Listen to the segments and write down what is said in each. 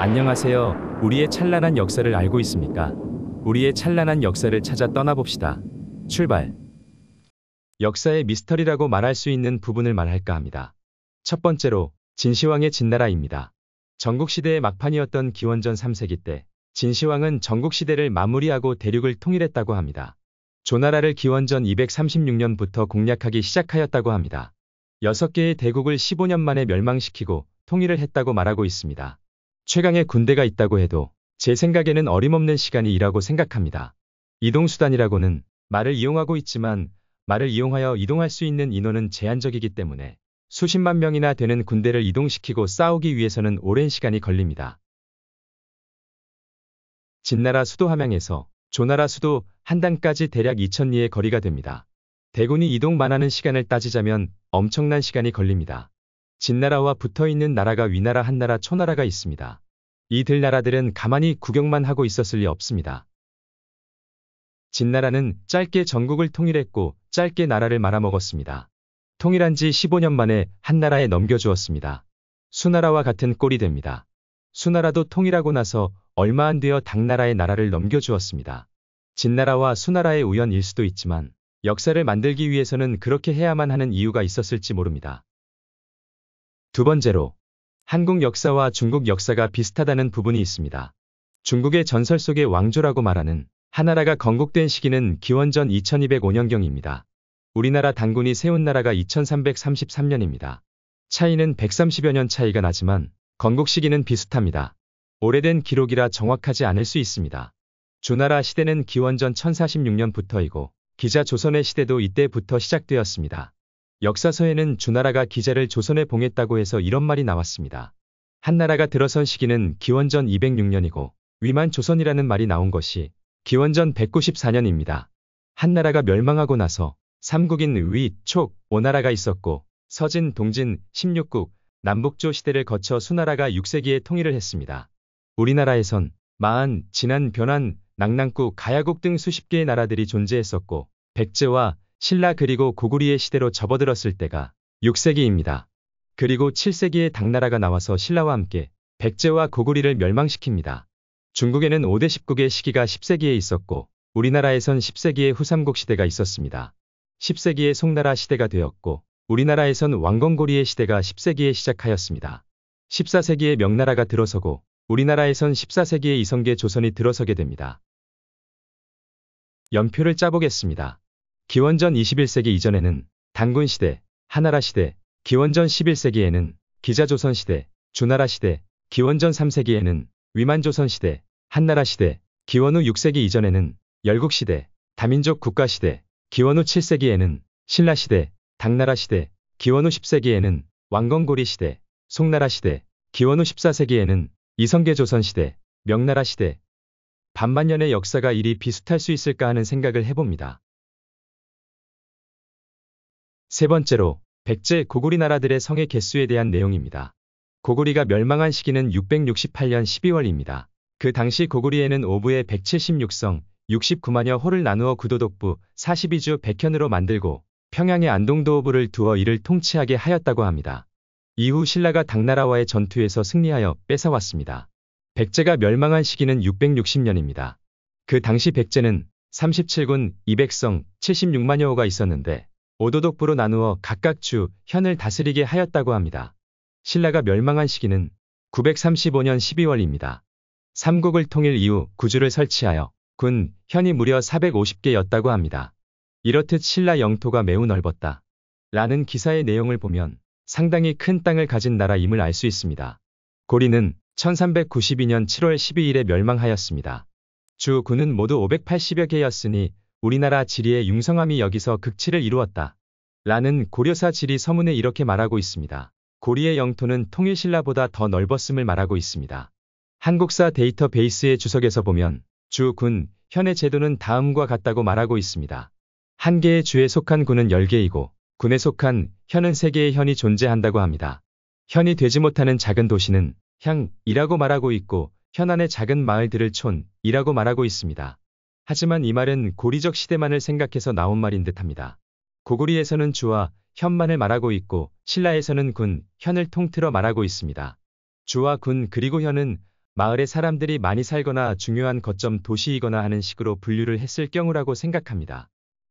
안녕하세요. 우리의 찬란한 역사를 알고 있습니까? 우리의 찬란한 역사를 찾아 떠나봅시다. 출발. 역사의 미스터리라고 말할 수 있는 부분을 말할까 합니다. 첫 번째로 진시황의 진나라입니다. 전국시대의 막판이었던 기원전 3세기 때 진시황은 전국시대를 마무리하고 대륙을 통일했다고 합니다. 조나라를 기원전 236년부터 공략하기 시작하였다고 합니다. 6개의 대국을 15년 만에 멸망시키고 통일을 했다고 말하고 있습니다. 최강의 군대가 있다고 해도 제 생각에는 어림없는 시간이라고 생각합니다. 이동수단이라고는 말을 이용하고 있지만 말을 이용하여 이동할 수 있는 인원은 제한적이기 때문에 수십만 명이나 되는 군대를 이동시키고 싸우기 위해서는 오랜 시간이 걸립니다. 진나라 수도 함양에서 조나라 수도 한단까지 대략 2 0 0 0리의 거리가 됩니다. 대군이 이동만 하는 시간을 따지자면 엄청난 시간이 걸립니다. 진나라와 붙어있는 나라가 위나라 한나라 초나라가 있습니다. 이들 나라들은 가만히 구경만 하고 있었을 리 없습니다. 진나라는 짧게 전국을 통일했고 짧게 나라를 말아먹었습니다. 통일한 지 15년 만에 한나라에 넘겨주었습니다. 수나라와 같은 꼴이 됩니다. 수나라도 통일하고 나서 얼마 안 되어 당나라의 나라를 넘겨주었습니다. 진나라와 수나라의 우연일 수도 있지만 역사를 만들기 위해서는 그렇게 해야만 하는 이유가 있었을지 모릅니다. 두 번째로 한국 역사와 중국 역사가 비슷하다는 부분이 있습니다. 중국의 전설 속의 왕조라고 말하는 하나라가 건국된 시기는 기원전 2205년경입니다. 우리나라 단군이 세운 나라가 2333년입니다. 차이는 130여 년 차이가 나지만 건국 시기는 비슷합니다. 오래된 기록이라 정확하지 않을 수 있습니다. 주나라 시대는 기원전 1046년부터이고 기자 조선의 시대도 이때부터 시작되었습니다. 역사서에는 주나라가 기자를 조선에 봉했다고 해서 이런 말이 나왔습니다. 한나라가 들어선 시기는 기원전 206년이고 위만 조선이라는 말이 나온 것이 기원전 194년입니다. 한나라가 멸망하고 나서 삼국인 위, 촉, 오나라가 있었고 서진, 동진, 16국, 남북조 시대를 거쳐 수나라가 6세기에 통일을 했습니다. 우리나라에선 마한 진안, 변안, 낙랑국, 가야국 등 수십 개의 나라들이 존재했었고 백제와 신라 그리고 고구리의 시대로 접어들었을 때가 6세기입니다. 그리고 7세기에 당나라가 나와서 신라와 함께 백제와 고구리를 멸망시킵니다. 중국에는 5대 19개 시기가 10세기에 있었고 우리나라에선 10세기의 후삼국 시대가 있었습니다. 10세기의 송나라 시대가 되었고 우리나라에선 왕건고리의 시대가 10세기에 시작하였습니다. 14세기에 명나라가 들어서고 우리나라에선 14세기에 이성계 조선이 들어서게 됩니다. 연표를 짜보겠습니다. 기원전 21세기 이전에는 단군 시대, 하나라 시대, 기원전 11세기에는 기자조선 시대, 주나라 시대, 기원전 3세기에는 위만조선 시대, 한나라 시대, 기원 후 6세기 이전에는 열국 시대, 다민족 국가 시대, 기원 후 7세기에는 신라 시대, 당나라 시대, 기원 후 10세기에는 왕건고리 시대, 송나라 시대, 기원 후 14세기에는 이성계 조선 시대, 명나라 시대, 반반년의 역사가 이리 비슷할 수 있을까 하는 생각을 해봅니다. 세 번째로 백제 고구리 나라들의 성의 개수에 대한 내용입니다. 고구리가 멸망한 시기는 668년 12월입니다. 그 당시 고구리에는 오부의 176성, 69만여 호를 나누어 구도독부 42주 100현으로 만들고 평양의 안동도읍부를 두어 이를 통치하게 하였다고 합니다. 이후 신라가 당나라와의 전투에서 승리하여 뺏어왔습니다. 백제가 멸망한 시기는 660년입니다. 그 당시 백제는 37군 200성 76만여 호가 있었는데 오도독부로 나누어 각각 주, 현을 다스리게 하였다고 합니다. 신라가 멸망한 시기는 935년 12월입니다. 삼국을 통일 이후 구주를 설치하여 군, 현이 무려 450개였다고 합니다. 이렇듯 신라 영토가 매우 넓었다. 라는 기사의 내용을 보면 상당히 큰 땅을 가진 나라임을 알 수 있습니다. 고리는 1392년 7월 12일에 멸망하였습니다. 주 군은 모두 580여 개였으니 우리나라 지리의 융성함이 여기서 극치를 이루었다. 라는 고려사 지리 서문에 이렇게 말하고 있습니다. 고리의 영토는 통일신라보다 더 넓었음을 말하고 있습니다. 한국사 데이터베이스의 주석에서 보면 주, 군, 현의 제도는 다음과 같다고 말하고 있습니다. 한 개의 주에 속한 군은 10개이고 군에 속한 현은 3개의 현이 존재한다고 합니다. 현이 되지 못하는 작은 도시는 향이라고 말하고 있고 현안의 작은 마을들을 촌이라고 말하고 있습니다. 하지만 이 말은 고리적 시대만을 생각해서 나온 말인 듯합니다. 고구리에서는 주와 현만을 말하고 있고 신라에서는 군, 현을 통틀어 말하고 있습니다. 주와 군 그리고 현은 마을에 사람들이 많이 살거나 중요한 거점 도시이거나 하는 식으로 분류를 했을 경우라고 생각합니다.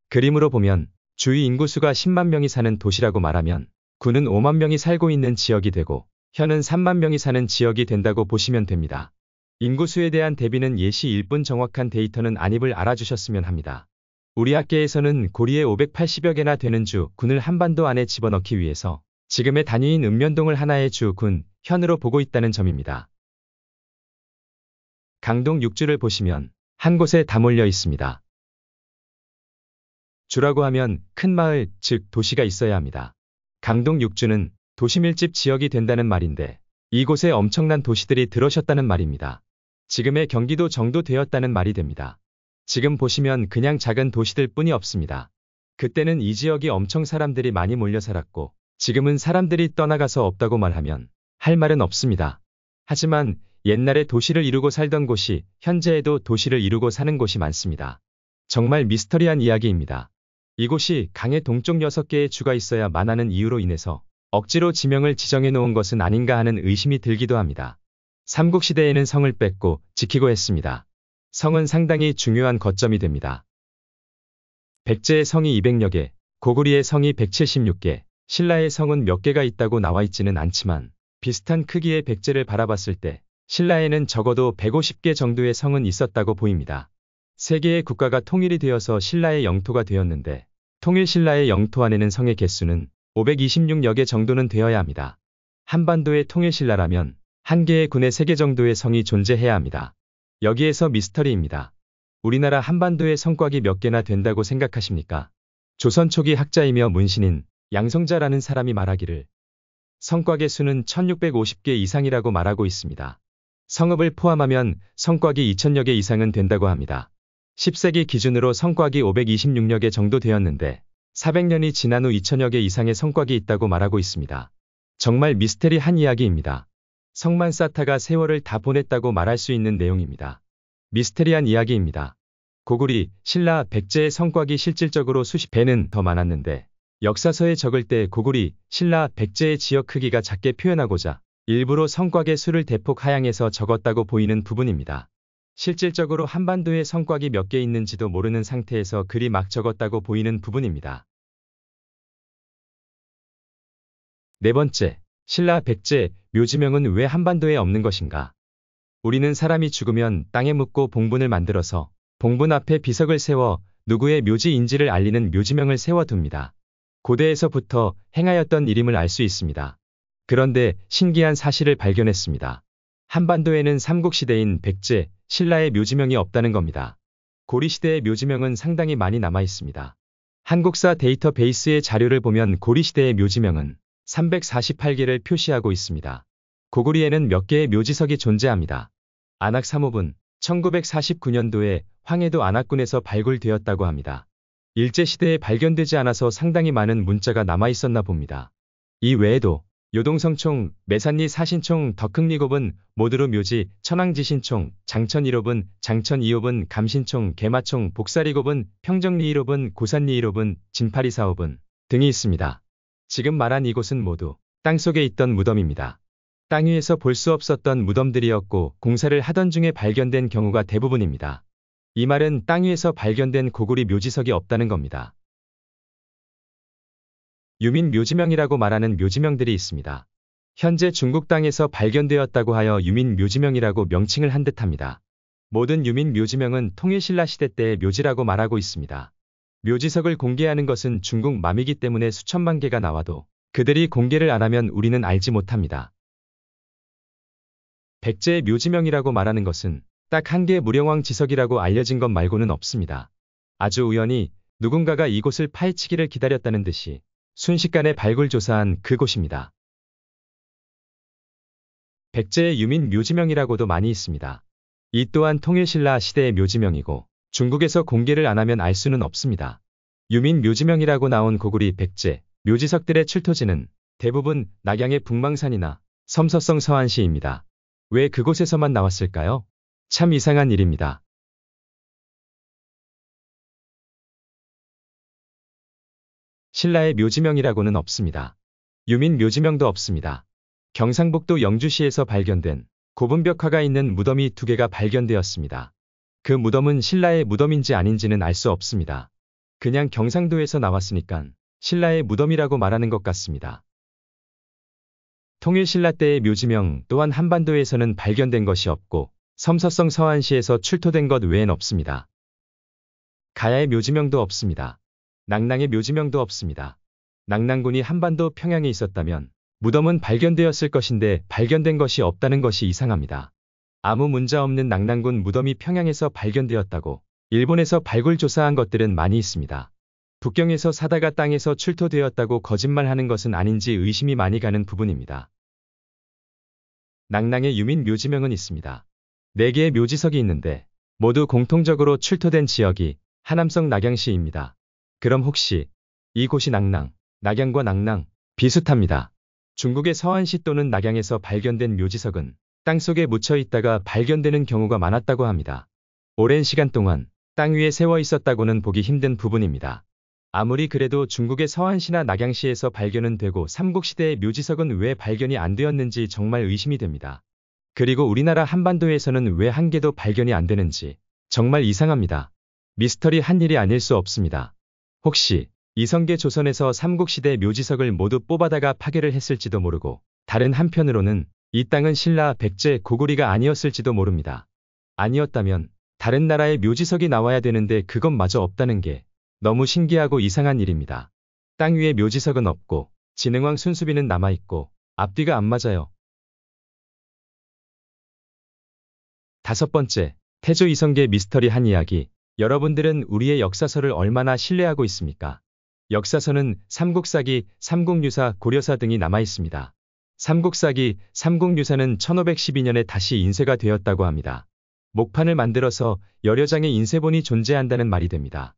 그림으로 보면 주의 인구수가 10만 명이 사는 도시라고 말하면 군은 5만 명이 살고 있는 지역이 되고 현은 3만 명이 사는 지역이 된다고 보시면 됩니다. 인구수에 대한 대비는 예시일 뿐 정확한 데이터는 아님을 알아주셨으면 합니다. 우리 학계에서는 고리에 580여 개나 되는 주, 군을 한반도 안에 집어넣기 위해서 지금의 단위인 읍면동을 하나의 주, 군, 현으로 보고 있다는 점입니다. 강동 6주를 보시면 한 곳에 다 몰려 있습니다. 주라고 하면 큰 마을, 즉 도시가 있어야 합니다. 강동 6주는 도시밀집 지역이 된다는 말인데 이곳에 엄청난 도시들이 들어셨다는 말입니다. 지금의 경기도 정도 되었다는 말이 됩니다. 지금 보시면 그냥 작은 도시들 뿐이 없습니다. 그때는 이 지역이 엄청 사람들이 많이 몰려 살았고 지금은 사람들이 떠나가서 없다고 말하면 할 말은 없습니다. 하지만 옛날에 도시를 이루고 살던 곳이 현재에도 도시를 이루고 사는 곳이 많습니다. 정말 미스터리한 이야기입니다. 이곳이 강의 동쪽 6개의 주가 있어야 만하는 이유로 인해서 억지로 지명을 지정해 놓은 것은 아닌가 하는 의심이 들기도 합니다. 삼국시대에는 성을 뺏고 지키고 했습니다. 성은 상당히 중요한 거점이 됩니다. 백제의 성이 200여 개, 고구리의 성이 176개, 신라의 성은 몇 개가 있다고 나와 있지는 않지만 비슷한 크기의 백제를 바라봤을 때 신라에는 적어도 150개 정도의 성은 있었다고 보입니다. 세계의 국가가 통일이 되어서 신라의 영토가 되었는데 통일신라의 영토 안에는 성의 개수는 526여 개 정도는 되어야 합니다. 한반도의 통일신라라면 한 개의 군에 3개 정도의 성이 존재해야 합니다. 여기에서 미스터리입니다. 우리나라 한반도의 성곽이 몇 개나 된다고 생각하십니까? 조선 초기 학자이며 문신인 양성자라는 사람이 말하기를 성곽의 수는 1650개 이상이라고 말하고 있습니다. 성읍을 포함하면 성곽이 2000여 개 이상은 된다고 합니다. 10세기 기준으로 성곽이 526여 개 정도 되었는데 400년이 지난 후 2000여 개 이상의 성곽이 있다고 말하고 있습니다. 정말 미스테리한 이야기입니다. 성만사타가 세월을 다 보냈다고 말할 수 있는 내용입니다. 미스테리한 이야기입니다. 고구리, 신라, 백제의 성곽이 실질적으로 수십 배는 더 많았는데 역사서에 적을 때 고구리, 신라, 백제의 지역 크기가 작게 표현하고자 일부러 성곽의 수를 대폭 하향해서 적었다고 보이는 부분입니다. 실질적으로 한반도에 성곽이 몇 개 있는지도 모르는 상태에서 글이 막 적었다고 보이는 부분입니다. 네 번째, 신라 백제 묘지명은 왜 한반도에 없는 것인가? 우리는 사람이 죽으면 땅에 묻고 봉분을 만들어서 봉분 앞에 비석을 세워 누구의 묘지인지를 알리는 묘지명을 세워둡니다. 고대에서부터 행하였던 일임을 알 수 있습니다. 그런데 신기한 사실을 발견했습니다. 한반도에는 삼국시대인 백제, 신라의 묘지명이 없다는 겁니다. 고리시대의 묘지명은 상당히 많이 남아 있습니다. 한국사 데이터베이스의 자료를 보면 고리시대의 묘지명은 348개를 표시하고 있습니다. 고구리에는 몇 개의 묘지석이 존재합니다. 안악 3호분 1949년도에 황해도 안악군에서 발굴되었다고 합니다. 일제시대에 발견되지 않아서 상당히 많은 문자가 남아있었나 봅니다. 이 외에도 요동성총, 매산리 사신총, 덕흥리곱은 모두로 묘지, 천왕지신총, 장천이롭은, 장천이홉은, 감신총, 개마총, 복사리곱은, 평정리이롭은, 고산리이롭은, 진파리사옵은 등이 있습니다. 지금 말한 이곳은 모두 땅속에 있던 무덤입니다. 땅 위에서 볼 수 없었던 무덤들이었고 공사를 하던 중에 발견된 경우가 대부분입니다. 이 말은 땅 위에서 발견된 고구리 묘지석이 없다는 겁니다. 유민 묘지명이라고 말하는 묘지명들이 있습니다. 현재 중국 땅에서 발견되었다고 하여 유민 묘지명이라고 명칭을 한 듯합니다. 모든 유민 묘지명은 통일신라 시대 때의 묘지라고 말하고 있습니다. 묘지석을 공개하는 것은 중국 맘이기 때문에 수천만 개가 나와도 그들이 공개를 안 하면 우리는 알지 못합니다. 백제의 묘지명이라고 말하는 것은 딱 한 개 무령왕 지석이라고 알려진 것 말고는 없습니다. 아주 우연히 누군가가 이곳을 파헤치기를 기다렸다는 듯이 순식간에 발굴조사한 그곳입니다. 백제의 유민 묘지명이라고도 많이 있습니다. 이 또한 통일신라 시대의 묘지명이고 중국에서 공개를 안 하면 알 수는 없습니다. 유민 묘지명이라고 나온 고구리 백제, 묘지석들의 출토지는 대부분 낙양의 북망산이나 섬서성 서안시입니다. 왜 그곳에서만 나왔을까요? 참 이상한 일입니다. 신라의 묘지명이라고는 없습니다. 유민 묘지명도 없습니다. 경상북도 영주시에서 발견된 고분벽화가 있는 무덤이 두 개가 발견되었습니다. 그 무덤은 신라의 무덤인지 아닌지는 알 수 없습니다. 그냥 경상도에서 나왔으니까 신라의 무덤이라고 말하는 것 같습니다. 통일신라 때의 묘지명 또한 한반도에서는 발견된 것이 없고 섬서성 서안시에서 출토된 것 외엔 없습니다. 가야의 묘지명도 없습니다. 낙랑의 묘지명도 없습니다. 낙랑군이 한반도 평양에 있었다면 무덤은 발견되었을 것인데 발견된 것이 없다는 것이 이상합니다. 아무 문제 없는 낙랑군 무덤이 평양에서 발견되었다고 일본에서 발굴조사한 것들은 많이 있습니다. 북경에서 사다가 땅에서 출토되었다고 거짓말하는 것은 아닌지 의심이 많이 가는 부분입니다. 낙랑의 유민 묘지명은 있습니다. 4개의 묘지석이 있는데 모두 공통적으로 출토된 지역이 하남성 낙양시입니다. 그럼 혹시 이곳이 낙랑, 낙양과 낙랑 비슷합니다. 중국의 서안시 또는 낙양에서 발견된 묘지석은 땅속에 묻혀 있다가 발견되는 경우가 많았다고 합니다. 오랜 시간 동안 땅 위에 세워 있었다고는 보기 힘든 부분입니다. 아무리 그래도 중국의 서안시나 낙양시에서 발견은 되고 삼국시대의 묘지석은 왜 발견이 안 되었는지 정말 의심이 됩니다. 그리고 우리나라 한반도에서는 왜 한 개도 발견이 안 되는지 정말 이상합니다. 미스터리 한 일이 아닐 수 없습니다. 혹시 이성계 조선에서 삼국시대 묘지석을 모두 뽑아다가 파괴를 했을지도 모르고 다른 한편으로는 이 땅은 신라, 백제, 고구리가 아니었을지도 모릅니다. 아니었다면 다른 나라의 묘지석이 나와야 되는데 그것마저 없다는 게 너무 신기하고 이상한 일입니다. 땅 위에 묘지석은 없고 진흥왕 순수비는 남아있고 앞뒤가 안 맞아요. 다섯 번째, 태조 이성계 미스터리 한 이야기. 여러분들은 우리의 역사서를 얼마나 신뢰하고 있습니까? 역사서는 삼국사기, 삼국유사, 고려사 등이 남아있습니다. 삼국사기, 삼국유사는 1512년에 다시 인쇄가 되었다고 합니다. 목판을 만들어서 여러 장의 인쇄본이 존재한다는 말이 됩니다.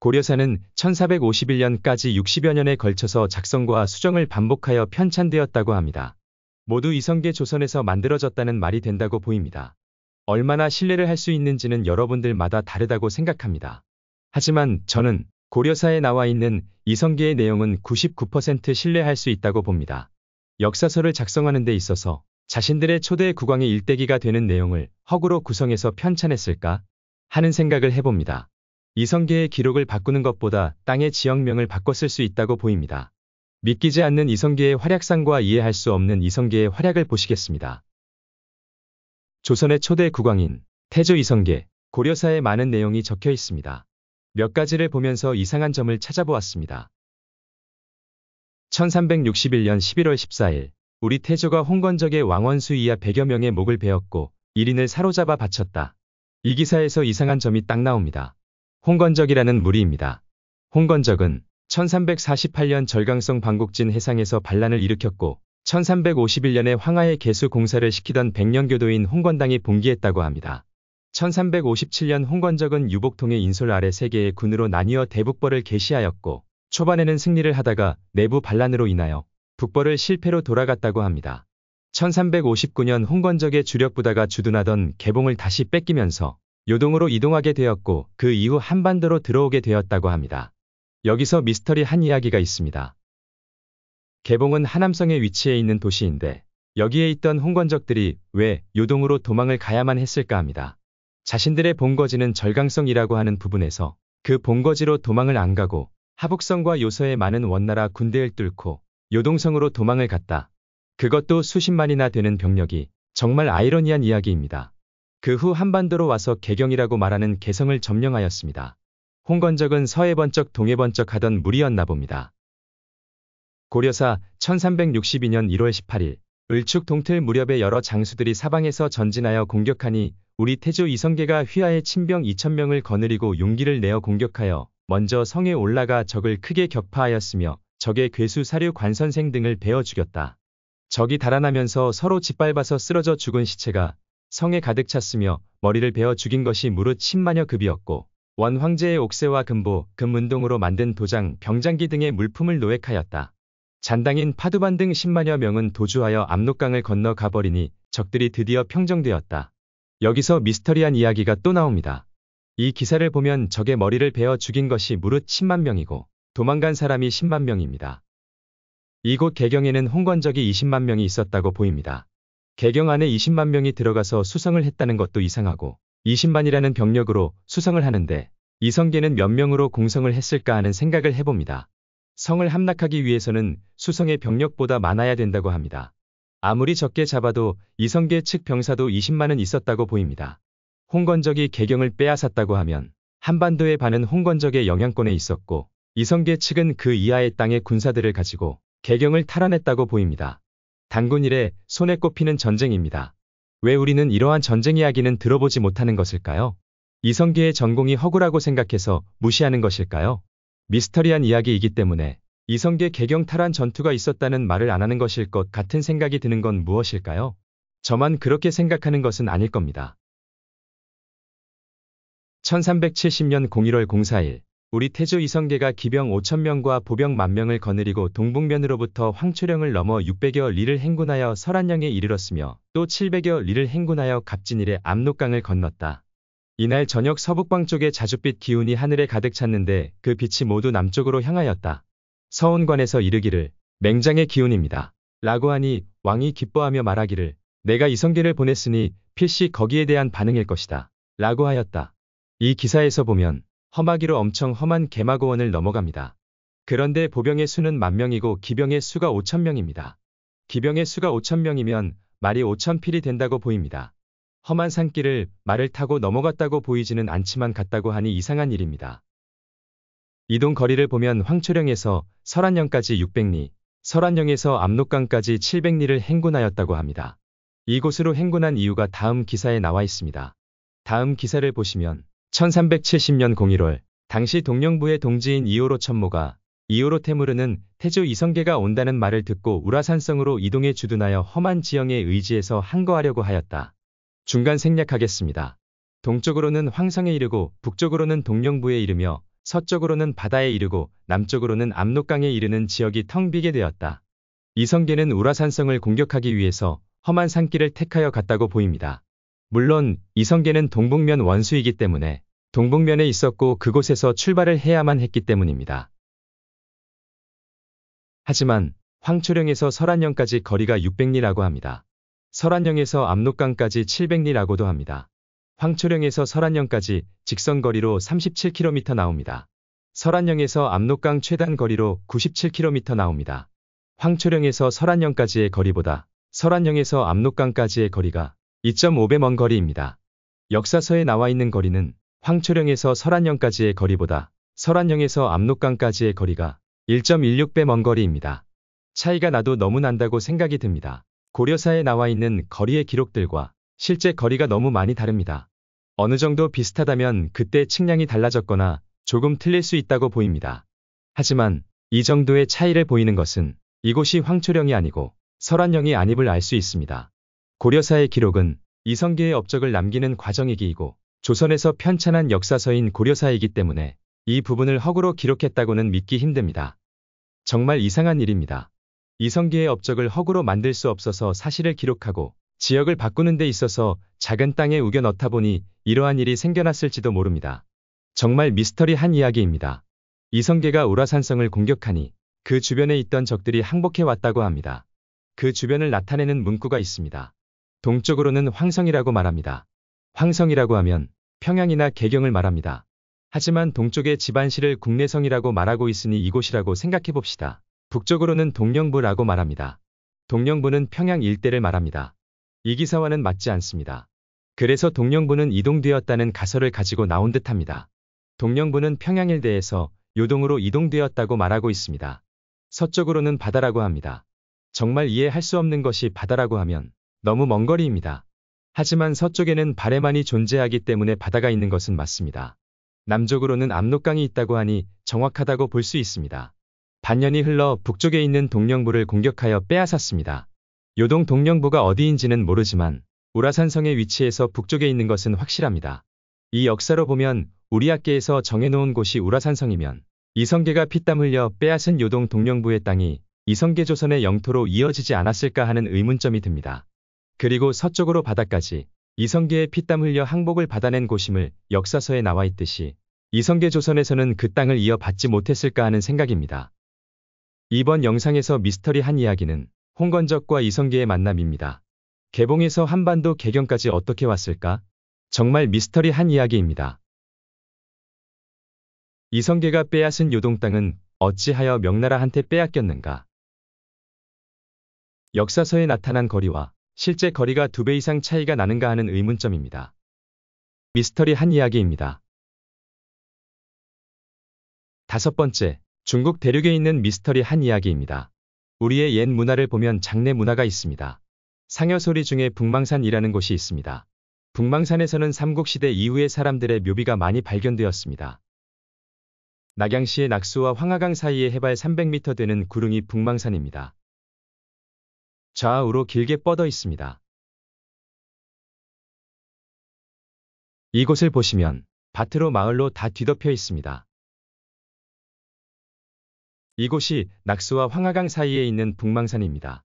고려사는 1451년까지 60여 년에 걸쳐서 작성과 수정을 반복하여 편찬되었다고 합니다. 모두 이성계 조선에서 만들어졌다는 말이 된다고 보입니다. 얼마나 신뢰를 할 수 있는지는 여러분들마다 다르다고 생각합니다. 하지만 저는 고려사에 나와 있는 이성계의 내용은 99% 신뢰할 수 있다고 봅니다. 역사서를 작성하는 데 있어서 자신들의 초대 국왕의 일대기가 되는 내용을 허구로 구성해서 편찬했을까 하는 생각을 해봅니다. 이성계의 기록을 바꾸는 것보다 땅의 지역명을 바꿨을 수 있다고 보입니다. 믿기지 않는 이성계의 활약상과 이해할 수 없는 이성계의 활약을 보시겠습니다. 조선의 초대 국왕인 태조 이성계 고려사에 많은 내용이 적혀 있습니다. 몇 가지를 보면서 이상한 점을 찾아보았습니다. 1361년 11월 14일 우리 태조가 홍건적의 왕원수 이하 100여 명의 목을 베었고 1인을 사로잡아 바쳤다. 이 기사에서 이상한 점이 딱 나옵니다. 홍건적이라는 무리입니다. 홍건적은 1348년 절강성 방국진 해상에서 반란을 일으켰고 1351년에 황하의 개수 공사를 시키던 백년교도인 홍건당이 봉기했다고 합니다. 1357년 홍건적은 유복통의 인솔 아래 세계의 군으로 나뉘어 대북벌을 개시하였고 초반에는 승리를 하다가 내부 반란으로 인하여 북벌을 실패로 돌아갔다고 합니다. 1359년 홍건적의 주력 부다가 주둔하던 개봉을 다시 뺏기면서 요동으로 이동하게 되었고 그 이후 한반도로 들어오게 되었다고 합니다. 여기서 미스터리 한 이야기가 있습니다. 개봉은 하남성에 위치해 있는 도시인데 여기에 있던 홍건적들이 왜 요동으로 도망을 가야만 했을까 합니다. 자신들의 본거지는 절강성이라고 하는 부분에서 그 본거지로 도망을 안 가고 하북성과 요서의 많은 원나라 군대를 뚫고 요동성으로 도망을 갔다. 그것도 수십만이나 되는 병력이 정말 아이러니한 이야기입니다. 그 후 한반도로 와서 개경이라고 말하는 개성을 점령하였습니다. 홍건적은 서해 번쩍 동해 번쩍 하던 무리였나 봅니다. 고려사 1362년 1월 18일 을축 동틀 무렵에 여러 장수들이 사방에서 전진하여 공격하니 우리 태조 이성계가 휘하의 친병 2천명을 거느리고 용기를 내어 공격하여 먼저 성에 올라가 적을 크게 격파하였으며 적의 괴수 사류 관선생 등을 베어 죽였다. 적이 달아나면서 서로 짓밟아서 쓰러져 죽은 시체가 성에 가득 찼으며 머리를 베어 죽인 것이 무릇 10만여 급이었고 원 황제의 옥새와 금보, 금문동으로 만든 도장, 병장기 등의 물품을 노획하였다. 잔당인 파두반 등 10만여 명은 도주하여 압록강을 건너 가버리니 적들이 드디어 평정되었다. 여기서 미스터리한 이야기가 또 나옵니다. 이 기사를 보면 적의 머리를 베어 죽인 것이 무릇 10만 명이고 도망간 사람이 10만 명입니다. 이곳 개경에는 홍건적이 20만 명이 있었다고 보입니다. 개경 안에 20만 명이 들어가서 수성을 했다는 것도 이상하고 20만이라는 병력으로 수성을 하는데 이성계는 몇 명으로 공성을 했을까 하는 생각을 해봅니다. 성을 함락하기 위해서는 수성의 병력보다 많아야 된다고 합니다. 아무리 적게 잡아도 이성계 측 병사도 20만은 있었다고 보입니다. 홍건적이 개경을 빼앗았다고 하면 한반도의 반은 홍건적의 영향권에 있었고 이성계 측은 그 이하의 땅의 군사들을 가지고 개경을 탈환했다고 보입니다. 단군 이래 손에 꼽히는 전쟁입니다. 왜 우리는 이러한 전쟁 이야기는 들어보지 못하는 것일까요? 이성계의 전공이 허구라고 생각해서 무시하는 것일까요? 미스터리한 이야기이기 때문에 이성계 개경 탈환 전투가 있었다는 말을 안 하는 것일 것 같은 생각이 드는 건 무엇일까요? 저만 그렇게 생각하는 것은 아닐 겁니다. 1370년 01월 0 4일 우리 태조 이성계가 기병 5천명과 보병 만명을 거느리고 동북면으로부터 황초령을 넘어 600여 리를 행군하여 설안령에 이르렀으며 또 700여 리를 행군하여 갑진일의 압록강을 건넜다. 이날 저녁 서북방 쪽에 자줏빛 기운이 하늘에 가득 찼는데 그 빛이 모두 남쪽으로 향하였다. 서원관에서 이르기를 맹장의 기운입니다. 라고 하니 왕이 기뻐하며 말하기를 내가 이성계를 보냈으니 필시 거기에 대한 반응일 것이다. 라고 하였다. 이 기사에서 보면 험하기로 엄청 험한 개마고원을 넘어갑니다. 그런데 보병의 수는 만 명이고 기병의 수가 5천 명입니다. 기병의 수가 5천 명이면 말이 5천 필이 된다고 보입니다. 험한 산길을 말을 타고 넘어갔다고 보이지는 않지만 갔다고 하니 이상한 일입니다. 이동 거리를 보면 황초령에서 설안령까지 600리, 설안령에서 압록강까지 700리를 행군하였다고 합니다. 이곳으로 행군한 이유가 다음 기사에 나와 있습니다. 다음 기사를 보시면 1370년 01월 당시 동령부의 동지인 이오로 천모가 이오로 테무르는 태조 이성계가 온다는 말을 듣고 우라산성으로 이동해 주둔하여 험한 지형에 의지해서 항거하려고 하였다. 중간 생략하겠습니다. 동쪽으로는 황성에 이르고 북쪽으로는 동령부에 이르며 서쪽으로는 바다에 이르고 남쪽으로는 압록강에 이르는 지역이 텅 비게 되었다. 이성계는 우라산성을 공격하기 위해서 험한 산길을 택하여 갔다고 보입니다. 물론 이성계는 동북면 원수이기 때문에 동북면에 있었고 그곳에서 출발을 해야만 했기 때문입니다. 하지만 황초령에서 설안령까지 거리가 600리라고 합니다. 설안령에서 압록강까지 700리라고도 합니다. 황초령에서 설안령까지 직선거리로 37km 나옵니다. 설안령에서 압록강 최단 거리로 97km 나옵니다. 황초령에서 설안령까지의 거리보다 설안령에서 압록강까지의 거리가 2.5배 먼 거리입니다. 역사서에 나와 있는 거리는 황초령에서 설안령까지의 거리보다 설안령에서 압록강까지의 거리가 1.16배 먼 거리입니다. 차이가 나도 너무 난다고 생각이 듭니다. 고려사에 나와 있는 거리의 기록들과 실제 거리가 너무 많이 다릅니다. 어느 정도 비슷하다면 그때 측량이 달라졌거나 조금 틀릴 수 있다고 보입니다. 하지만 이 정도의 차이를 보이는 것은 이곳이 황초령이 아니고 설안령이 아님을 알 수 있습니다. 고려사의 기록은 이성계의 업적을 남기는 과정이기이고 조선에서 편찬한 역사서인 고려사이기 때문에 이 부분을 허구로 기록했다고는 믿기 힘듭니다. 정말 이상한 일입니다. 이성계의 업적을 허구로 만들 수 없어서 사실을 기록하고 지역을 바꾸는 데 있어서 작은 땅에 우겨 넣다 보니 이러한 일이 생겨났을지도 모릅니다. 정말 미스터리한 이야기입니다. 이성계가 우라산성을 공격하니 그 주변에 있던 적들이 항복해 왔다고 합니다. 그 주변을 나타내는 문구가 있습니다. 동쪽으로는 황성이라고 말합니다. 황성이라고 하면 평양이나 개경을 말합니다. 하지만 동쪽의 집안실을 국내성이라고 말하고 있으니 이곳이라고 생각해 봅시다. 북쪽으로는 동령부라고 말합니다. 동령부는 평양 일대를 말합니다. 이 기사와는 맞지 않습니다. 그래서 동령부는 이동되었다는 가설을 가지고 나온 듯합니다. 동령부는 평양 일대에서 요동으로 이동되었다고 말하고 있습니다. 서쪽으로는 바다라고 합니다. 정말 이해할 수 없는 것이 바다라고 하면 너무 먼 거리입니다. 하지만 서쪽에는 바레만이 존재하기 때문에 바다가 있는 것은 맞습니다. 남쪽으로는 압록강이 있다고 하니 정확하다고 볼 수 있습니다. 반년이 흘러 북쪽에 있는 동령부를 공격하여 빼앗았습니다. 요동 동령부가 어디인지는 모르지만 우라산성의 위치에서 북쪽에 있는 것은 확실합니다. 이 역사로 보면 우리 학계에서 정해놓은 곳이 우라산성이면 이성계가 피땀 흘려 빼앗은 요동 동령부의 땅이 이성계 조선의 영토로 이어지지 않았을까 하는 의문점이 듭니다. 그리고 서쪽으로 바다까지 이성계의 피땀 흘려 항복을 받아낸 곳임을 역사서에 나와 있듯이 이성계 조선에서는 그 땅을 이어받지 못했을까 하는 생각입니다. 이번 영상에서 미스터리한 이야기는 홍건적과 이성계의 만남입니다. 개봉에서 한반도 개경까지 어떻게 왔을까? 정말 미스터리한 이야기입니다. 이성계가 빼앗은 요동 땅은 어찌하여 명나라한테 빼앗겼는가? 역사서에 나타난 거리와 실제 거리가 두 배 이상 차이가 나는가 하는 의문점입니다. 미스터리 한 이야기입니다. 다섯 번째, 중국 대륙에 있는 미스터리 한 이야기입니다. 우리의 옛 문화를 보면 장례 문화가 있습니다. 상여소리 중에 북망산이라는 곳이 있습니다. 북망산에서는 삼국시대 이후에 사람들의 묘비가 많이 발견되었습니다. 낙양시의 낙수와 황하강 사이에 해발 300m 되는 구릉이 북망산입니다. 좌우로 길게 뻗어 있습니다. 이곳을 보시면 밭으로 마을로 다 뒤덮여 있습니다. 이곳이 낙수와 황하강 사이에 있는 북망산입니다.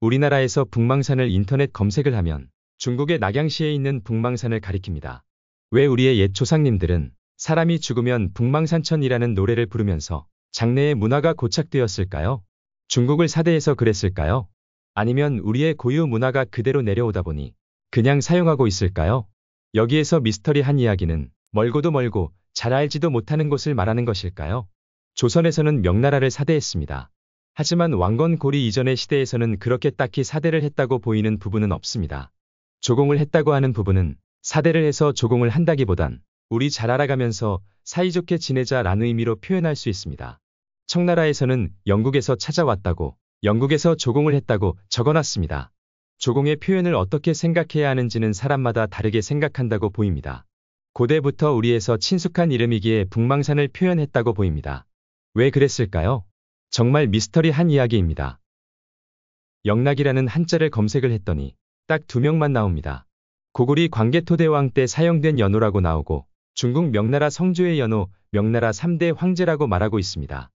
우리나라에서 북망산을 인터넷 검색을 하면 중국의 낙양시에 있는 북망산을 가리킵니다. 왜 우리의 옛 조상님들은 사람이 죽으면 북망산천이라는 노래를 부르면서 장래의 문화가 고착되었을까요? 중국을 사대해서 그랬을까요? 아니면 우리의 고유 문화가 그대로 내려오다 보니 그냥 사용하고 있을까요? 여기에서 미스터리한 이야기는 멀고도 멀고 잘 알지도 못하는 곳을 말하는 것일까요? 조선에서는 명나라를 사대했습니다. 하지만 왕건 고리 이전의 시대에서는 그렇게 딱히 사대를 했다고 보이는 부분은 없습니다. 조공을 했다고 하는 부분은 사대를 해서 조공을 한다기보단 우리 잘 알아가면서 사이좋게 지내자라는 의미로 표현할 수 있습니다. 청나라에서는 영국에서 찾아왔다고, 영국에서 조공을 했다고 적어놨습니다. 조공의 표현을 어떻게 생각해야 하는지는 사람마다 다르게 생각한다고 보입니다. 고대부터 우리에서 친숙한 이름이기에 북망산을 표현했다고 보입니다. 왜 그랬을까요? 정말 미스터리한 이야기입니다. 영락이라는 한자를 검색을 했더니 딱 두 명만 나옵니다. 고구리 광개토대왕 때 사용된 연호라고 나오고 중국 명나라 성조의 연호, 명나라 3대 황제라고 말하고 있습니다.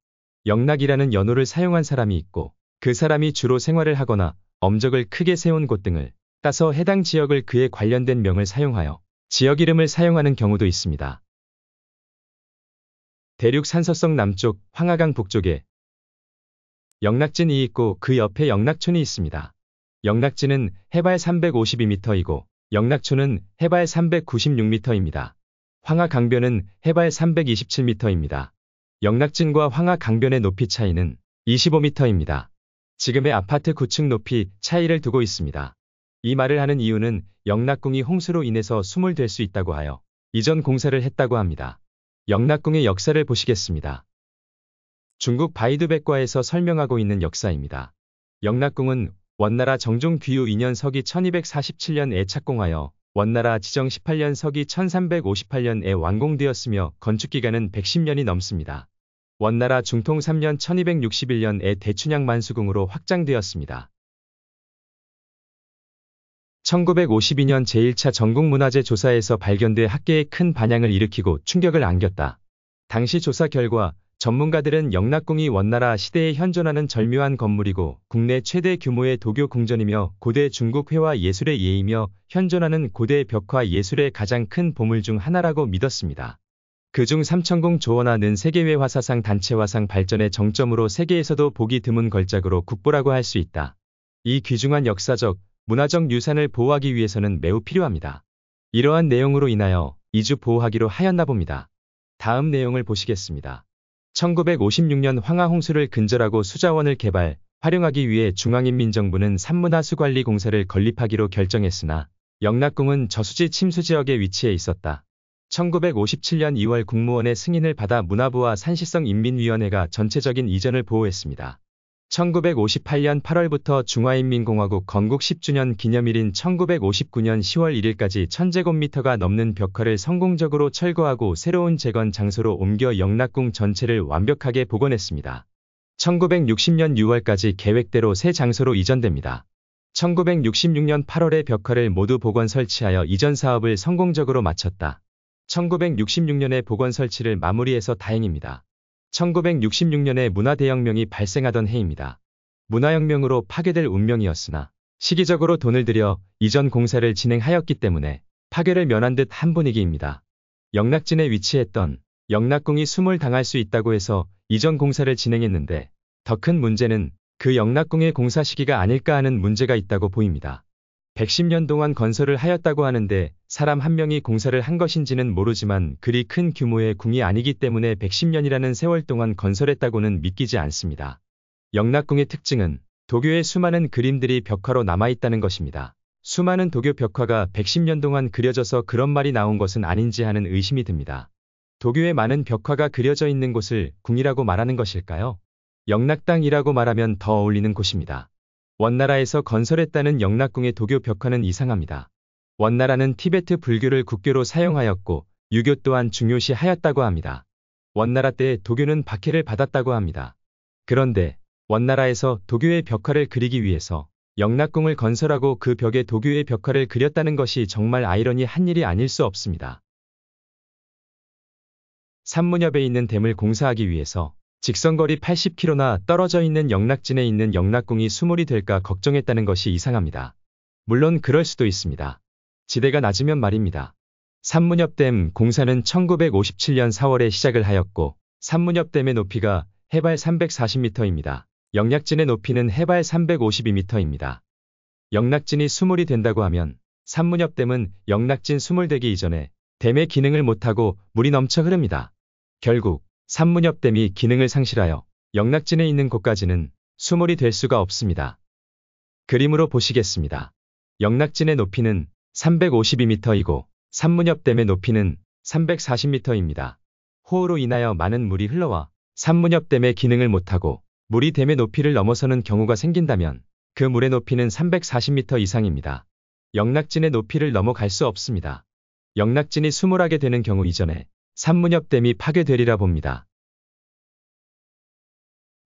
영락이라는 연호를 사용한 사람이 있고 그 사람이 주로 생활을 하거나 엄적을 크게 세운 곳 등을 따서 해당 지역을 그에 관련된 명을 사용하여 지역 이름을 사용하는 경우도 있습니다. 대륙 산서성 남쪽 황하강 북쪽에 영락진이 있고 그 옆에 영락촌이 있습니다. 영락진은 해발 352m이고 영락촌은 해발 396m입니다. 황하강변은 해발 327m입니다. 영락진과 황하 강변의 높이 차이는 25m입니다. 지금의 아파트 9층 높이 차이를 두고 있습니다. 이 말을 하는 이유는 영락궁이 홍수로 인해서 수몰될 수 있다고 하여 이전 공사를 했다고 합니다. 영락궁의 역사를 보시겠습니다. 중국 바이두백과에서 설명하고 있는 역사입니다. 영락궁은 원나라 정종 귀유 2년 서기 1 2 4 7년애 착공하여 원나라 지정 18년 서기 1358년에 완공되었으며 건축기간은 110년이 넘습니다. 원나라 중통 3년 1261년에 대춘향 만수궁으로 확장되었습니다. 1952년 제1차 전국문화재 조사에서 발견돼 학계에 큰 반향을 일으키고 충격을 안겼다. 당시 조사 결과 전문가들은 영락궁이 원나라 시대에 현존하는 절묘한 건물이고 국내 최대 규모의 도교 궁전이며 고대 중국 회화 예술의 예이며 현존하는 고대 벽화 예술의 가장 큰 보물 중 하나라고 믿었습니다. 그 중 삼천궁 조원화는 세계외 화사상 단체화상 발전의 정점으로 세계에서도 보기 드문 걸작으로 국보라고 할 수 있다. 이 귀중한 역사적, 문화적 유산을 보호하기 위해서는 매우 필요합니다. 이러한 내용으로 인하여 이주 보호하기로 하였나 봅니다. 다음 내용을 보시겠습니다. 1956년 황하홍수를 근절하고 수자원을 개발, 활용하기 위해 중앙인민정부는 산문하수관리공사를 건립하기로 결정했으나 영락궁은 저수지 침수 지역에 위치해 있었다. 1957년 2월 국무원의 승인을 받아 문화부와 산시성인민위원회가 전체적인 이전을 보호했습니다. 1958년 8월부터 중화인민공화국 건국 10주년 기념일인 1959년 10월 1일까지 1000제곱미터가 넘는 벽화를 성공적으로 철거하고 새로운 재건 장소로 옮겨 영락궁 전체를 완벽하게 복원했습니다. 1960년 6월까지 계획대로 새 장소로 이전됩니다. 1966년 8월에 벽화를 모두 복원 설치하여 이전 사업을 성공적으로 마쳤다. 1966년에 복원 설치를 마무리해서 다행입니다. 1966년에 문화대혁명이 발생하던 해입니다. 문화혁명으로 파괴될 운명이었으나 시기적으로 돈을 들여 이전 공사를 진행하였기 때문에 파괴를 면한 듯 한 분위기입니다. 영락진에 위치했던 영락궁이 숨을 당할 수 있다고 해서 이전 공사를 진행했는데 더 큰 문제는 그 영락궁의 공사 시기가 아닐까 하는 문제가 있다고 보입니다. 110년 동안 건설을 하였다고 하는데 사람 한 명이 공사를 한 것인지는 모르지만 그리 큰 규모의 궁이 아니기 때문에 110년이라는 세월 동안 건설했다고는 믿기지 않습니다. 영락궁의 특징은 도교의 수많은 그림들이 벽화로 남아있다는 것입니다. 수많은 도교 벽화가 110년 동안 그려져서 그런 말이 나온 것은 아닌지 하는 의심이 듭니다. 도교의 많은 벽화가 그려져 있는 곳을 궁이라고 말하는 것일까요? 영락당이라고 말하면 더 어울리는 곳입니다. 원나라에서 건설했다는 영락궁의 도교 벽화는 이상합니다. 원나라는 티베트 불교를 국교로 사용하였고 유교 또한 중요시하였다고 합니다. 원나라 때 도교는 박해를 받았다고 합니다. 그런데 원나라에서 도교의 벽화를 그리기 위해서 영락궁을 건설하고 그 벽에 도교의 벽화를 그렸다는 것이 정말 아이러니한 일이 아닐 수 없습니다. 산문협에 있는 댐을 공사하기 위해서 직선거리 80km나 떨어져 있는 영락진에 있는 영락궁이 수몰이 될까 걱정했다는 것이 이상합니다. 물론 그럴 수도 있습니다. 지대가 낮으면 말입니다. 산문협댐 공사는 1957년 4월에 시작을 하였고 산문협댐의 높이가 해발 340m입니다. 영락진의 높이는 해발 352m입니다. 영락진이 수몰이 된다고 하면 산문협댐은 영락진 수몰되기 이전에 댐의 기능을 못하고 물이 넘쳐 흐릅니다. 결국 산문협댐이 기능을 상실하여 영락진에 있는 곳까지는 수몰이 될 수가 없습니다. 그림으로 보시겠습니다. 영락진의 높이는 352m이고 산문협댐의 높이는 340m입니다. 호우로 인하여 많은 물이 흘러와 산문협댐의 기능을 못하고 물이 댐의 높이를 넘어서는 경우가 생긴다면 그 물의 높이는 340m 이상입니다. 영락진의 높이를 넘어갈 수 없습니다. 영락진이 수몰하게 되는 경우 이전에 산문역댐이 파괴되리라 봅니다.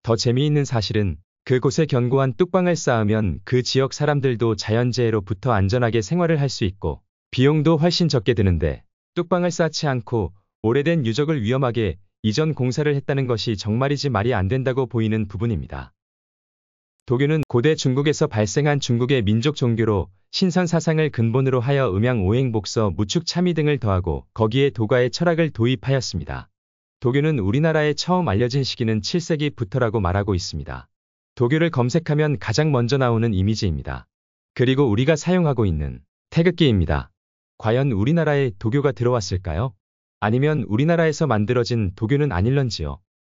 더 재미있는 사실은 그곳에 견고한 뚝방을 쌓으면 그 지역 사람들도 자연재해로부터 안전하게 생활을 할 수 있고 비용도 훨씬 적게 드는데 뚝방을 쌓지 않고 오래된 유적을 위험하게 이전 공사를 했다는 것이 정말이지 말이 안 된다고 보이는 부분입니다. 도교는 고대 중국에서 발생한 중국의 민족 종교로 신선 사상을 근본으로 하여 음양 오행 복서 무축 참의 등을 더하고 거기에 도가의 철학을 도입하였습니다. 도교는 우리나라에 처음 알려진 시기는 7세기부터라고 말하고 있습니다. 도교를 검색하면 가장 먼저 나오는 이미지입니다. 그리고 우리가 사용하고 있는 태극기입니다. 과연 우리나라에 도교가 들어왔을까요? 아니면 우리나라에서 만들어진 도교는 아닐런지요?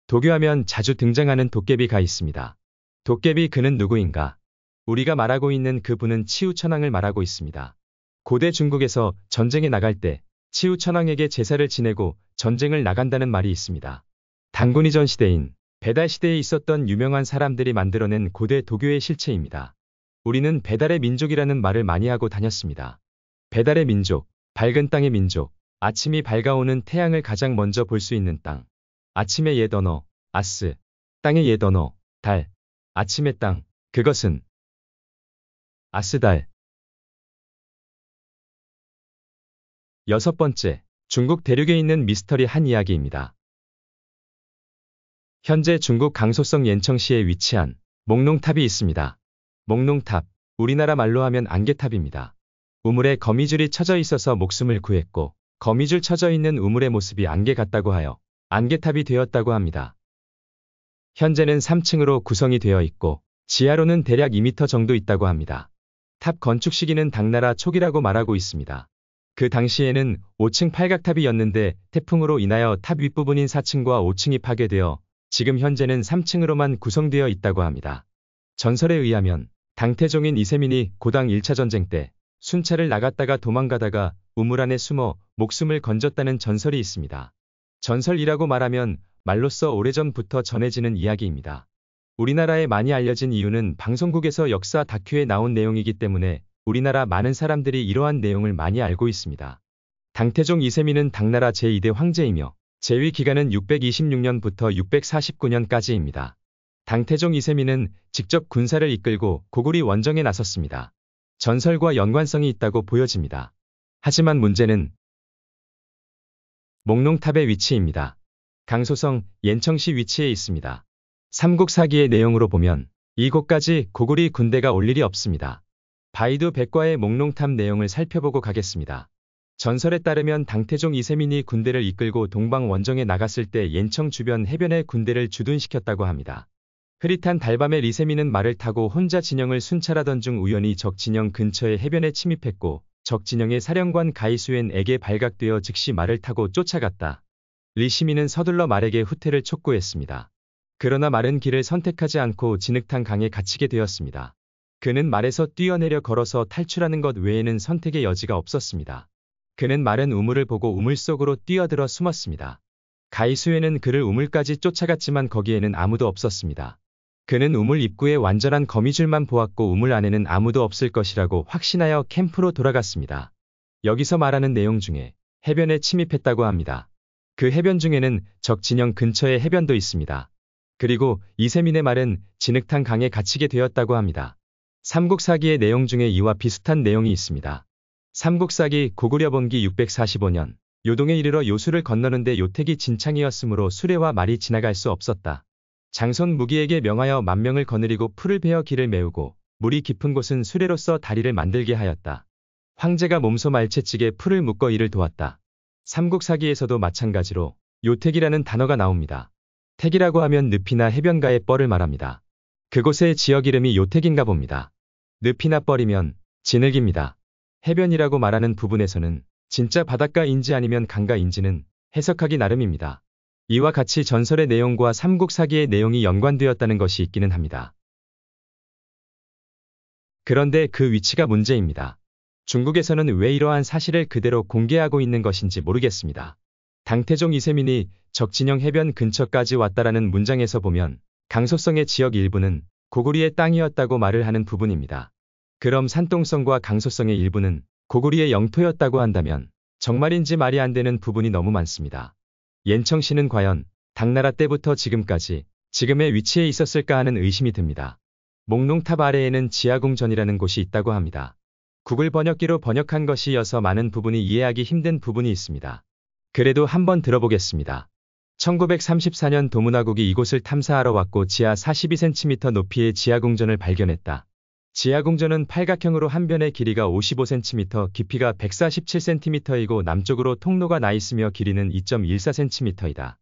도교하면 자주 등장하는 도깨비가 있습니다. 도깨비 그는 누구인가? 우리가 말하고 있는 그 분은 치우천왕을 말하고 있습니다. 고대 중국에서 전쟁에 나갈 때 치우천왕에게 제사를 지내고 전쟁을 나간다는 말이 있습니다. 단군 이전 시대인 배달 시대에 있었던 유명한 사람들이 만들어낸 고대 도교의 실체입니다. 우리는 배달의 민족이라는 말을 많이 하고 다녔습니다. 배달의 민족, 밝은 땅의 민족, 아침이 밝아오는 태양을 가장 먼저 볼 수 있는 땅. 아침의 옛 언어, 아스. 땅의 옛 언어, 달. 아침의 땅, 그것은 아스달. 여섯 번째, 중국 대륙에 있는 미스터리 한 이야기입니다. 현재 중국 강소성 옌청시에 위치한 목농탑이 있습니다. 목농탑, 우리나라 말로 하면 안개탑입니다. 우물에 거미줄이 쳐져 있어서 목숨을 구했고, 거미줄 쳐져 있는 우물의 모습이 안개 같다고 하여 안개탑이 되었다고 합니다. 현재는 3층으로 구성이 되어 있고 지하로는 대략 2m 정도 있다고 합니다. 탑 건축 시기는 당나라 초기라고 말하고 있습니다. 그 당시에는 5층 팔각탑이었는데 태풍으로 인하여 탑 윗부분인 4층과 5층이 파괴되어 지금 현재는 3층으로만 구성되어 있다고 합니다. 전설에 의하면 당태종인 이세민이 고당 1차 전쟁 때 순찰을 나갔다가 도망가다가 우물 안에 숨어 목숨을 건졌다는 전설이 있습니다. 전설이라고 말하면 말로써 오래전부터 전해지는 이야기입니다. 우리나라에 많이 알려진 이유는 방송국에서 역사 다큐에 나온 내용이기 때문에 우리나라 많은 사람들이 이러한 내용을 많이 알고 있습니다. 당태종 이세민은 당나라 제2대 황제이며 재위 기간은 626년부터 649년까지입니다. 당태종 이세민은 직접 군사를 이끌고 고구리 원정에 나섰습니다. 전설과 연관성이 있다고 보여집니다. 하지만 문제는 목농탑의 위치입니다. 강소성, 옌청시 위치에 있습니다. 삼국사기의 내용으로 보면 이곳까지 고구리 군대가 올 일이 없습니다. 바이두 백과의 목농탑 내용을 살펴보고 가겠습니다. 전설에 따르면 당태종 이세민이 군대를 이끌고 동방 원정에 나갔을 때 옌청 주변 해변에 군대를 주둔시켰다고 합니다. 흐릿한 달밤에 리세민은 말을 타고 혼자 진영을 순찰하던 중 우연히 적 진영 근처의 해변에 침입했고 적 진영의 사령관 가이수엔에게 발각되어 즉시 말을 타고 쫓아갔다. 리시민은 서둘러 말에게 후퇴를 촉구했습니다. 그러나 말은 길을 선택하지 않고 진흙탕 강에 갇히게 되었습니다. 그는 말에서 뛰어내려 걸어서 탈출하는 것 외에는 선택의 여지가 없었습니다. 그는 마른 우물을 보고 우물 속으로 뛰어들어 숨었습니다. 가이수에는 그를 우물까지 쫓아갔지만 거기에는 아무도 없었습니다. 그는 우물 입구에 완전한 거미줄만 보았고 우물 안에는 아무도 없을 것이라고 확신하여 캠프로 돌아갔습니다. 여기서 말하는 내용 중에 해변에 침입했다고 합니다. 그 해변 중에는 적진영 근처의 해변도 있습니다. 그리고 이세민의 말은 진흙탕 강에 갇히게 되었다고 합니다. 삼국사기의 내용 중에 이와 비슷한 내용이 있습니다. 삼국사기 고구려 번기 645년 요동에 이르러 요수를 건너는데 요택이 진창이었으므로 수레와 말이 지나갈 수 없었다. 장손 무기에게 명하여 만명을 거느리고 풀을 베어 길을 메우고 물이 깊은 곳은 수레로서 다리를 만들게 하였다. 황제가 몸소 말채찍에 풀을 묶어 이를 도왔다. 삼국사기에서도 마찬가지로 요택이라는 단어가 나옵니다. 택이라고 하면 늪이나 해변가의 뻘을 말합니다. 그곳의 지역 이름이 요택인가 봅니다. 늪이나 뻘이면 진흙입니다. 해변이라고 말하는 부분에서는 진짜 바닷가인지 아니면 강가인지는 해석하기 나름입니다. 이와 같이 전설의 내용과 삼국사기의 내용이 연관되었다는 것이 있기는 합니다. 그런데 그 위치가 문제입니다. 중국에서는 왜 이러한 사실을 그대로 공개하고 있는 것인지 모르겠습니다. 당태종 이세민이 적진영 해변 근처까지 왔다라는 문장에서 보면 강소성의 지역 일부는 고구리의 땅이었다고 말을 하는 부분입니다. 그럼 산동성과 강소성의 일부는 고구리의 영토였다고 한다면 정말인지 말이 안 되는 부분이 너무 많습니다. 옌청시는 과연 당나라 때부터 지금까지 지금의 위치에 있었을까 하는 의심이 듭니다. 목농탑 아래에는 지하궁전이라는 곳이 있다고 합니다. 구글 번역기로 번역한 것이어서 많은 부분이 이해하기 힘든 부분이 있습니다. 그래도 한번 들어보겠습니다. 1934년 도문화국이 이곳을 탐사하러 왔고 지하 42cm 높이의 지하궁전을 발견했다. 지하궁전은 팔각형으로 한 변의 길이가 55cm, 깊이가 147cm이고 남쪽으로 통로가 나 있으며 길이는 2.14cm이다.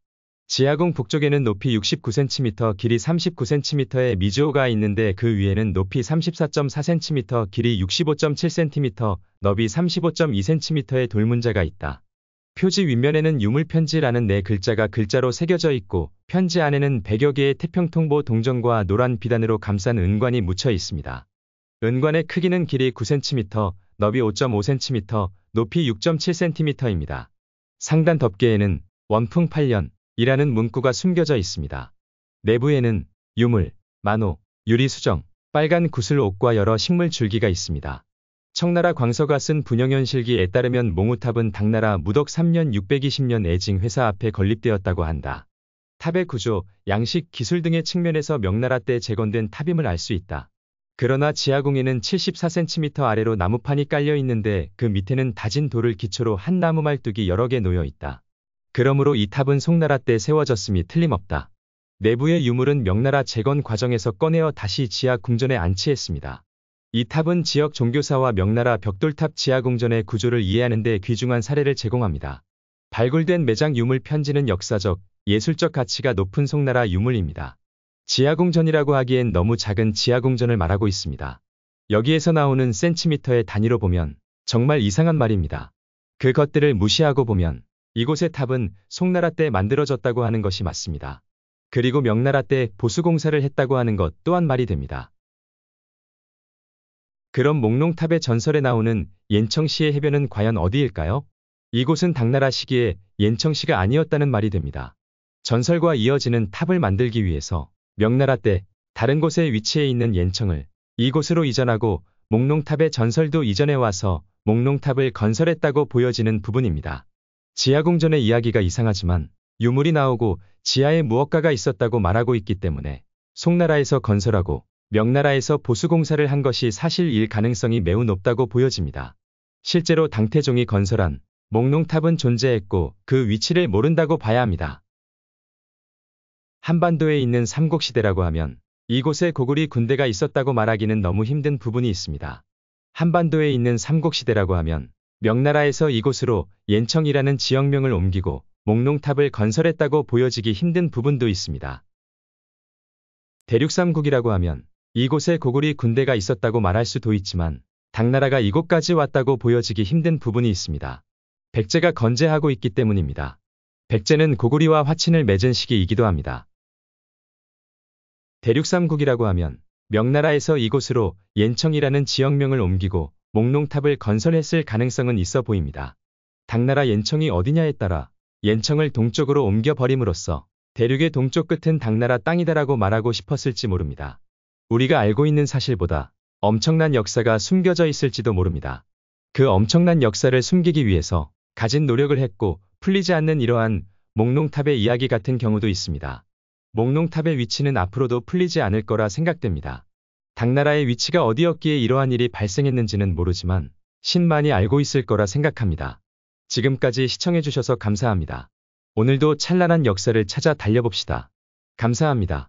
지하궁 북쪽에는 높이 69cm, 길이 39cm의 미즈호가 있는데 그 위에는 높이 34.4cm, 길이 65.7cm, 너비 35.2cm의 돌문자가 있다. 표지 윗면에는 유물편지라는 네 글자가 글자로 새겨져 있고 편지 안에는 100여 개의 태평통보 동전과 노란 비단으로 감싼 은관이 묻혀 있습니다. 은관의 크기는 길이 9cm, 너비 5.5cm, 높이 6.7cm입니다. 상단 덮개에는 원풍 8년, 이라는 문구가 숨겨져 있습니다. 내부에는 유물, 만호, 유리수정, 빨간 구슬 옷과 여러 식물 줄기가 있습니다. 청나라 광서가 쓴 분영현실기에 따르면 몽우탑은 당나라 무덕 3년 620년 애징 회사 앞에 건립되었다고 한다. 탑의 구조, 양식, 기술 등의 측면에서 명나라 때 재건된 탑임을 알 수 있다. 그러나 지하공에는 74cm 아래로 나무판이 깔려 있는데 그 밑에는 다진 돌을 기초로 한 나무 말뚝이 여러 개 놓여 있다. 그러므로 이 탑은 송나라 때 세워졌음이 틀림없다. 내부의 유물은 명나라 재건 과정에서 꺼내어 다시 지하 궁전에 안치했습니다. 이 탑은 지역 종교사와 명나라 벽돌탑 지하 궁전의 구조를 이해하는 데 귀중한 사례를 제공합니다. 발굴된 매장 유물 편지는 역사적, 예술적 가치가 높은 송나라 유물입니다. 지하궁전이라고 하기엔 너무 작은 지하궁전을 말하고 있습니다. 여기에서 나오는 센티미터의 단위로 보면 정말 이상한 말입니다. 그것들을 무시하고 보면 이곳의 탑은 송나라 때 만들어졌다고 하는 것이 맞습니다. 그리고 명나라 때 보수공사를 했다고 하는 것 또한 말이 됩니다. 그럼 목농탑의 전설에 나오는 옌청시의 해변은 과연 어디일까요? 이곳은 당나라 시기에 옌청시가 아니었다는 말이 됩니다. 전설과 이어지는 탑을 만들기 위해서 명나라 때 다른 곳에 위치해 있는 옌청을 이곳으로 이전하고 목농탑의 전설도 이전해 와서 목농탑을 건설했다고 보여지는 부분입니다. 지하공전의 이야기가 이상하지만 유물이 나오고 지하에 무엇가가 있었다고 말하고 있기 때문에 송나라에서 건설하고 명나라에서 보수공사를 한 것이 사실일 가능성이 매우 높다고 보여집니다. 실제로 당태종이 건설한 목농탑은 존재했고 그 위치를 모른다고 봐야 합니다. 한반도에 있는 삼국시대라고 하면 이곳에 고구리 군대가 있었다고 말하기는 너무 힘든 부분이 있습니다. 한반도에 있는 삼국시대라고 하면 명나라에서 이곳으로 옌청이라는 지역명을 옮기고 목농탑을 건설했다고 보여지기 힘든 부분도 있습니다. 대륙삼국이라고 하면 이곳에 고구리 군대가 있었다고 말할 수도 있지만 당나라가 이곳까지 왔다고 보여지기 힘든 부분이 있습니다. 백제가 건재하고 있기 때문입니다. 백제는 고구리와 화친을 맺은 시기이기도 합니다. 대륙삼국이라고 하면 명나라에서 이곳으로 옌청이라는 지역명을 옮기고 목농탑을 건설했을 가능성은 있어 보입니다. 당나라 옌청이 어디냐에 따라 옌청을 동쪽으로 옮겨버림으로써 대륙의 동쪽 끝은 당나라 땅이다라고 말하고 싶었을지 모릅니다. 우리가 알고 있는 사실보다 엄청난 역사가 숨겨져 있을지도 모릅니다. 그 엄청난 역사를 숨기기 위해서 가진 노력을 했고 풀리지 않는 이러한 목농탑의 이야기 같은 경우도 있습니다. 목농탑의 위치는 앞으로도 풀리지 않을 거라 생각됩니다. 당나라의 위치가 어디였기에 이러한 일이 발생했는지는 모르지만 신만이 알고 있을 거라 생각합니다. 지금까지 시청해주셔서 감사합니다. 오늘도 찬란한 역사를 찾아 달려봅시다. 감사합니다.